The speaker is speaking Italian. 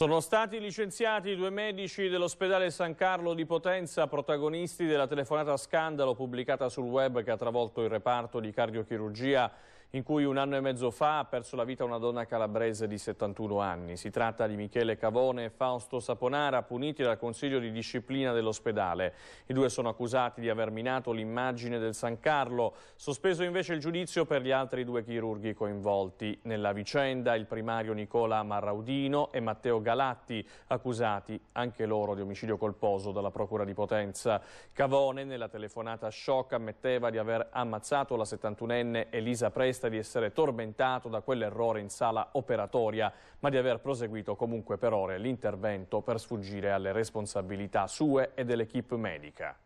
Sono stati licenziati due medici dell'ospedale San Carlo di Potenza, protagonisti della telefonata scandalo pubblicata sul web che ha travolto il reparto di cardiochirurgia in cui un anno e mezzo fa ha perso la vita una donna calabrese di 71 anni. Si tratta di Michele Cavone e Fausto Saponara, puniti dal Consiglio di Disciplina dell'ospedale. I due sono accusati di aver minato l'immagine del San Carlo, sospeso invece il giudizio per gli altri due chirurghi coinvolti. Nella vicenda il primario Nicola Marraudino e Matteo Galatti, accusati anche loro di omicidio colposo dalla Procura di Potenza. Cavone, nella telefonata shock, ammetteva di aver ammazzato la 71enne Elisa Presti contesta di essere tormentato da quell'errore in sala operatoria, ma di aver proseguito comunque per ore l'intervento per sfuggire alle responsabilità sue e dell'equipe medica.